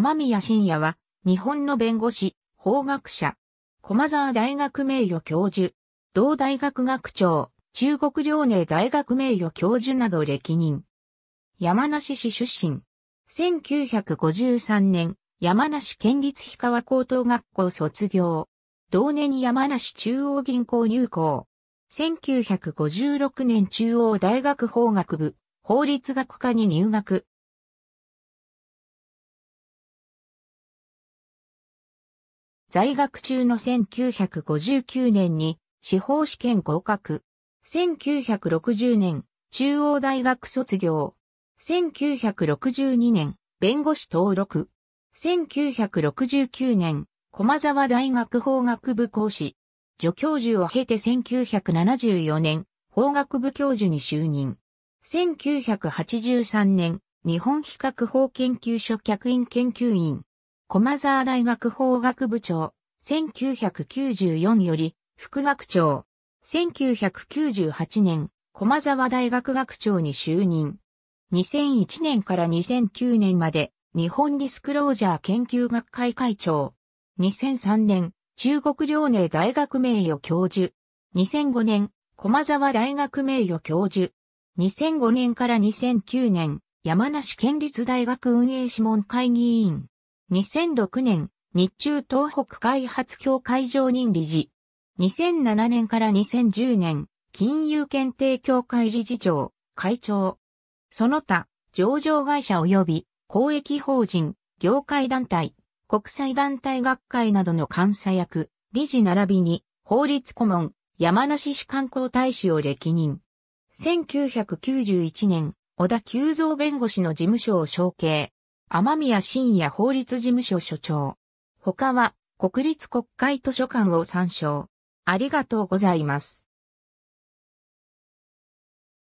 天宮信也は、日本の弁護士、法学者、駒沢大学名誉教授、同大学学長、中国領内大学名誉教授など歴任。山梨市出身。1953年、山梨県立氷川高等学校卒業。同年山梨中央銀行入校。1956年中央大学法学部、法律学科に入学。在学中の1959年に司法試験合格。1960年、中央大学卒業。1962年、弁護士登録。1969年、駒沢大学法学部講師。助教授を経て1974年、法学部教授に就任。1983年、日本比較法研究所客員研究員。駒沢大学法学部長、1994より、副学長、1998年、駒沢大学学長に就任。2001年から2009年まで、日本ディスクロージャー研究学会会長。2003年、中国領内大学名誉教授。2005年、駒沢大学名誉教授。2005年から2009年、山梨県立大学運営諮問会議員。2006年、日中東北開発協会常任理事。2007年から2010年、金融検定協会理事長、会長。その他、上場会社及び公益法人、業界団体、国際団体学会などの監査役、理事並びに法律顧問、山梨市観光大使を歴任。1991年、小田急蔵弁護士の事務所を承継。天宮深也法律事務所所長。他は、国立国会図書館を参照。ありがとうございます。